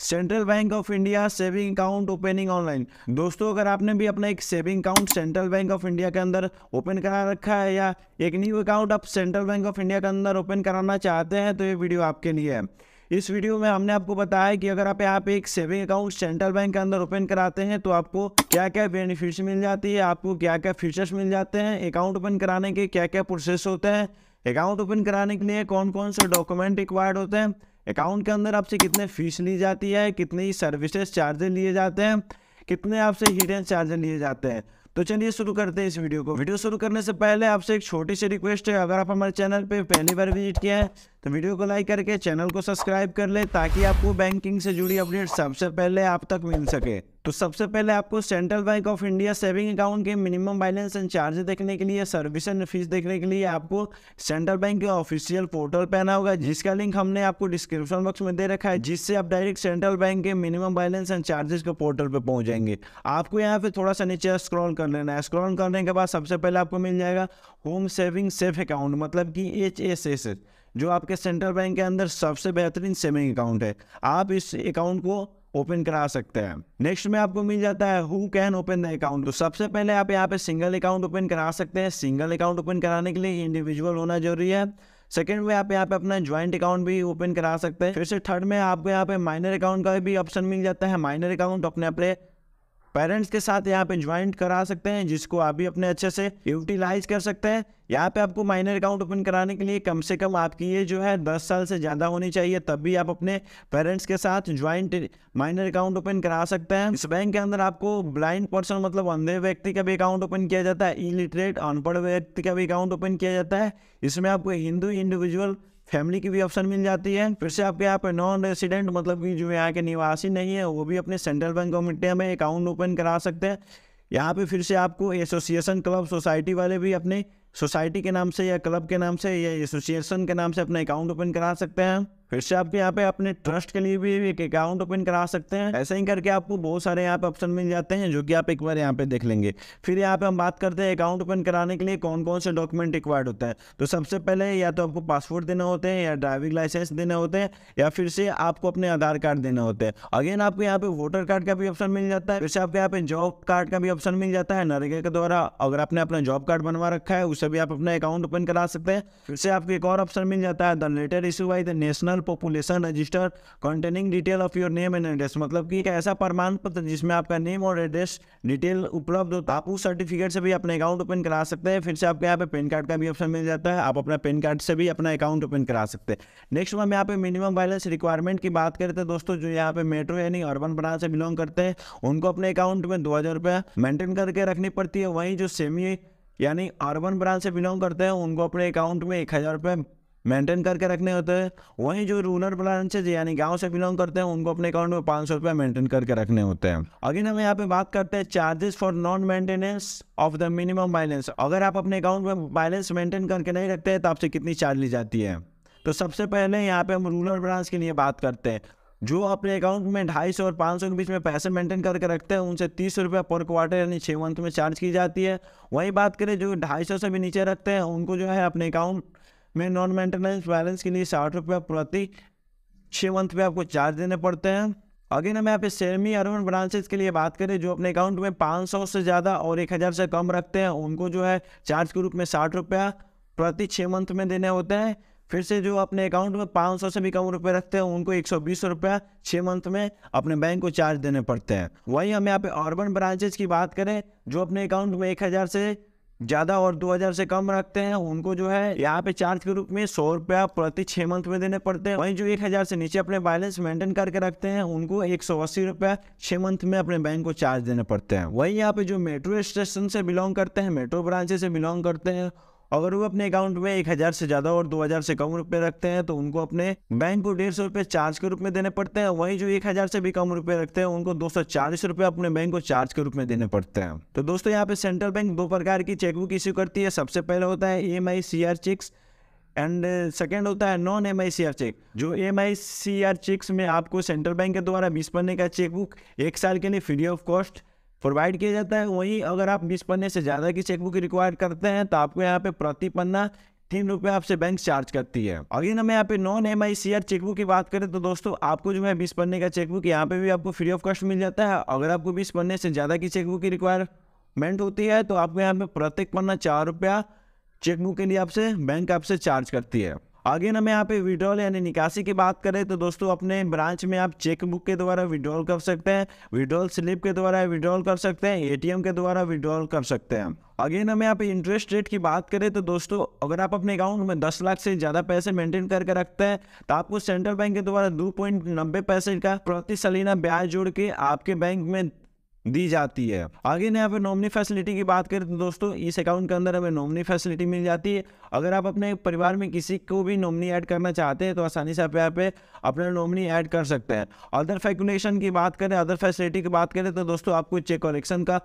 central bank of India saving account opening online दोस्तों अगर आपने भी अपना एक saving account central bank of India के अंदर ओपन करा रखा है या एक न्यू अकाउंट आप सेंट्रल बैंक ऑफ इंडिया के अंदर ओपन कराना चाहते हैं तो ये वीडियो आपके लिए है इस वीडियो में हमने आपको बताया कि अगर आप यहाँ पे एक सेविंग अकाउंट सेंट्रल बैंक के अंदर ओपन कराते हैं तो आपको क्या क्या बेनिफिट्स मिल जाती है आपको क्या क्या फीचर्स मिल जाते हैं अकाउंट ओपन कराने के क्या क्या प्रोसेस होते हैं अकाउंट ओपन कराने के लिए कौन कौन से डॉक्यूमेंट रिक्वायर्ड होते हैं अकाउंट के अंदर आपसे कितने फीस ली जाती है कितने सर्विसेज चार्जेस लिए जाते हैं कितने आपसे हिडन चार्जेस लिए जाते हैं तो चलिए शुरू करते हैं इस वीडियो को वीडियो शुरू करने से पहले आपसे एक छोटी सी रिक्वेस्ट है अगर आप हमारे चैनल पे पहली बार विजिट किया है तो वीडियो को लाइक करके चैनल को सब्सक्राइब कर ले ताकि आपको बैंकिंग से जुड़ी अपडेट सबसे पहले आप तक मिल सके तो सबसे पहले आपको central bank of India saving account के मिनिमम बैलेंस एंड चार्ज देखने के लिए सर्विस एंड फीस देखने के लिए आपको सेंट्रल बैंक के ऑफिशियल पोर्टल पे आना होगा जिसका लिंक हमने आपको डिस्क्रिप्शन बॉक्स में दे रखा है जिससे आप डायरेक्ट सेंट्रल बैंक के मिनिमम बैलेंस एंड चार्जेस के पोर्टल पर पहुंच जाएंगे आपको यहाँ पे थोड़ा सा नीचे स्क्रॉल कर लेना है स्क्रॉल करने के बाद सबसे पहले आपको मिल जाएगा होम सेविंग सेफ अकाउंट मतलब कि एच एस एस एस जो आपके सेंट्रल बैंक के अंदर सबसे बेहतरीन सेविंग अकाउंट है आप इस अकाउंट को ओपन करा सकते हैं नेक्स्ट में आपको मिल जाता है who can open the account तो सबसे पहले आप यहाँ पे सिंगल अकाउंट ओपन करा सकते हैं सिंगल अकाउंट ओपन कराने के लिए इंडिविजुअल होना जरूरी है सेकेंड में आप यहाँ पे अपना ज्वाइंट अकाउंट भी ओपन करा सकते हैं फिर से थर्ड में आपको यहाँ पे माइनर अकाउंट का भी ऑप्शन मिल जाता है माइनर अकाउंट अपने अपने पेरेंट्स के साथ यहाँ पे ज्वाइंट करा सकते हैं जिसको आप भी अपने अच्छे से यूटिलाइज कर सकते हैं यहाँ पे आपको माइनर अकाउंट ओपन कराने के लिए कम से कम आपकी ये जो है दस साल से ज़्यादा होनी चाहिए तब भी आप अपने पेरेंट्स के साथ ज्वाइंट माइनर अकाउंट ओपन करा सकते हैं इस बैंक के अंदर आपको ब्लाइंड पर्सन मतलब अंधे व्यक्ति का भी अकाउंट ओपन किया जाता है इलिटरेट अनपढ़ व्यक्ति का भी अकाउंट ओपन किया जाता है इसमें आपको हिंदू इंडिविजुअल फैमिली की भी ऑप्शन मिल जाती है फिर से आपके यहाँ पर नॉन रेसिडेंट मतलब कि जो यहाँ के निवासी नहीं है वो भी अपने सेंट्रल बैंक ऑफ इंडिया में अकाउंट ओपन करा सकते हैं यहाँ पे फिर से आपको एसोसिएशन क्लब सोसाइटी वाले भी अपने सोसाइटी के नाम से या क्लब के नाम से या एसोसिएशन के नाम से अपना अकाउंट ओपन करा सकते हैं फिर से आपके यहाँ पे अपने ट्रस्ट के लिए भी एक अकाउंट ओपन करा सकते हैं ऐसे ही करके आपको बहुत सारे यहाँ पे ऑप्शन मिल जाते हैं जो कि आप एक बार यहाँ पे देख लेंगे फिर यहाँ पे हम बात करते हैं अकाउंट ओपन कराने के लिए कौन कौन से डॉक्यूमेंट रिक्वायर्ड होता है तो सबसे पहले या तो आपको पासपोर्ट देना होते हैं या ड्राइविंग लाइसेंस देने होते हैं या फिर से आपको अपने आधार कार्ड देने होते हैं अगेन आपको यहाँ पे वोटर कार्ड का भी ऑप्शन मिल जाता है फिर से आपके यहाँ पे जॉब कार्ड का भी ऑप्शन मिल जाता है नरेगा के द्वारा अगर आपने अपना जॉब कार्ड बनवा रखा है उससे भी आप अपना अकाउंट ओपन करा सकते हैं फिर से आपको एक और ऑप्शन मिल जाता है the letter issue by the national personal population register containing detail of your name and address मतलब कि एक ऐसा प्रमाण पत्र जिसमें आपका नेम और एड्रेस डिटेल उपलब्ध हो तो आप उस सर्टिफिकेट से भी अपना अकाउंट ओपन करा सकते हैं फिर से आपके यहाँ पे पेन कार्ड का भी ऑप्शन मिल जाता है आप अपना पेन कार्ड से भी अपना अकाउंट ओपन करा सकते हैं नेक्स्ट हम यहाँ पे मिनिमम बैलेंस रिक्वायरमेंट की बात करते हैं दोस्तों जो यहाँ पे मेट्रो यानी अर्बन ब्रांच से बिलोंग करते हैं उनको अपने अकाउंट में दो हज़ार रुपया मेंटेन करके रखनी पड़ती है वहीं जो सेमी यानी अर्बन ब्रांच से बिलोंग करते हैं उनको अपने अकाउंट में एक हज़ार रुपये मेंटेन करके रखने होते हैं वहीं जो रूरल है यानी गाँव से बिलोंग करते हैं उनको अपने अकाउंट में पाँच सौ मेंटेन करके रखने होते हैं अगेन हम यहाँ पे बात करते हैं charges for non maintenance of the minimum balance अगर आप अपने अकाउंट में बैलेंस मेंटेन करके नहीं रखते हैं तो आपसे कितनी चार्ज ली जाती है तो सबसे पहले यहाँ पे हम रूरल ब्रांच के लिए बात करते हैं जो अपने अकाउंट में ढाई सौ और पाँच सौ के बीच में पैसे मेंटेन करके रखते हैं उनसे तीस रुपये पर क्वार्टर यानी छः मंथ में चार्ज की जाती है वही बात करें जो ढाई सौ से भी नीचे रखते हैं उनको जो है अपने अकाउंट में नॉन मेंटेनेंस बैलेंस के लिए साठ रुपये प्रति छः मंथ पे आपको चार्ज देने पड़ते हैं अगेन हमें यहाँ पे सेमी अर्बन ब्रांचेस के लिए बात करें जो अपने अकाउंट में पाँच सौ से ज़्यादा और एक हज़ार से कम रखते हैं उनको जो है चार्ज के रूप में साठ रुपया प्रति छः मंथ में देने होते हैं फिर से जो अपने अकाउंट में सौ से भी कम रुपये रखते हैं उनको एक सौ बीस रुपया छः मंथ में अपने बैंक को चार्ज देने पड़ते हैं वहीं हम यहाँ पे अर्बन ब्रांचेज की बात करें जो अपने अकाउंट में एक हज़ार से ज़्यादा और 2000 से कम रखते हैं उनको जो है यहाँ पे चार्ज के रूप में सौ रुपया प्रति छः मंथ में देने पड़ते हैं वहीं जो 1000 से नीचे अपने बैलेंस मेंटेन करके रखते हैं उनको एक सौ अस्सी रुपया छः मंथ में अपने बैंक को चार्ज देने पड़ते हैं वहीं यहाँ पे जो मेट्रो स्टेशन से बिलोंग करते हैं मेट्रो ब्रांचे से बिलोंग करते हैं अगर वो अपने अकाउंट में एक हज़ार से ज़्यादा और दो हज़ार से कम रुपये रखते हैं तो उनको अपने बैंक को डेढ़ सौ रुपए चार्ज के रूप में देने पड़ते हैं वहीं जो एक हज़ार से भी कम रुपये रखते हैं उनको दो सौ चालीस रुपए अपने बैंक को चार्ज के रूप में देने पड़ते हैं तो दोस्तों यहाँ पे सेंट्रल बैंक दो प्रकार की चेकबुक इश्यू करती है सबसे पहले होता है E M I C R cheques and second होता है non M I C R cheque जो M I C R cheques में आपको सेंट्रल बैंक के द्वारा बीस पन्ने का चेकबुक एक साल के लिए फ्री ऑफ कॉस्ट प्रोवाइड किया जाता है वहीं अगर आप बीस पन्ने से ज़्यादा की चेकबुक रिक्वायर करते हैं तो आपको यहाँ पे प्रति पन्ना तीन रुपये आपसे बैंक चार्ज करती है अगेन हमें यहाँ पे non M I C R chequebook की बात करें तो दोस्तों आपको जो है बीस पन्ने का चेकबुक यहाँ पे भी आपको फ्री ऑफ कॉस्ट मिल जाता है अगर आपको बीस पन्ने से ज़्यादा की चेकबुक की रिक्वायरमेंट होती है तो आपको यहाँ पे प्रत्येक पन्ना चार रुपया चेकबुक के लिए आपसे बैंक आपसे चार्ज करती है आगे ना मैं यहाँ पे विड्रॉल यानी निकासी की बात करें तो दोस्तों अपने ब्रांच में आप चेक बुक के द्वारा विड्रॉल कर सकते हैं विड्रॉल स्लिप के द्वारा विड्रॉल कर सकते हैं एटीएम के द्वारा विड्रॉल कर सकते हैं अगेन हमें यहाँ पे इंटरेस्ट रेट की बात करें तो दोस्तों अगर आप अपने अकाउंट में 10 लाख से ज़्यादा पैसे मेंटेन करके रखते हैं तो आपको सेंट्रल बैंक के द्वारा दो पॉइंट नब्बे पैसे का प्रति सलीना ब्याज जोड़ के आपके बैंक में दी जाती है आगे यहाँ पर नॉमनी फैसिलिटी की बात करें तो दोस्तों इस अकाउंट के अंदर हमें नॉमनी फैसिलिटी मिल जाती है अगर आप अपने परिवार में किसी को भी नॉमनी ऐड करना चाहते हैं तो आसानी से आप यहाँ पे अपना नॉमनी ऐड कर सकते हैं अदर फैकुलेशन की बात करें अदर फैसिलिटी की बात करें तो दोस्तों आपको चेक कलेक्शन का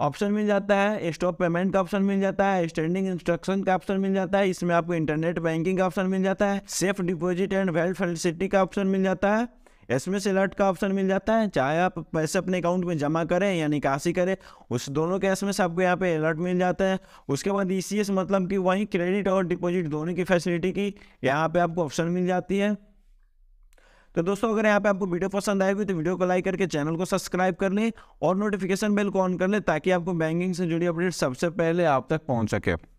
ऑप्शन मिल जाता है स्टॉप पेमेंट का ऑप्शन मिल जाता है स्टैंडिंग इंस्ट्रक्शन का ऑप्शन मिल जाता है इसमें आपको इंटरनेट बैंकिंग का ऑप्शन मिल जाता है safe deposit and wealth facility का ऑप्शन मिल जाता है एसएमएस अलर्ट का ऑप्शन मिल जाता है चाहे आप पैसे अपने अकाउंट में जमा करें या निकासी करें उस दोनों के एसएमएस आपको यहाँ पे अलर्ट मिल जाता है उसके बाद ईसीएस e मतलब कि वहीं क्रेडिट और डिपॉजिट दोनों की फैसिलिटी की यहाँ पे आपको ऑप्शन मिल जाती है तो दोस्तों अगर यहाँ पे आपको वीडियो पसंद आएगी तो वीडियो को लाइक करके चैनल को सब्सक्राइब कर लें और नोटिफिकेशन बिल को ऑन कर लें ताकि आपको बैंकिंग से जुड़ी अपडेट सबसे पहले आप तक पहुँच सके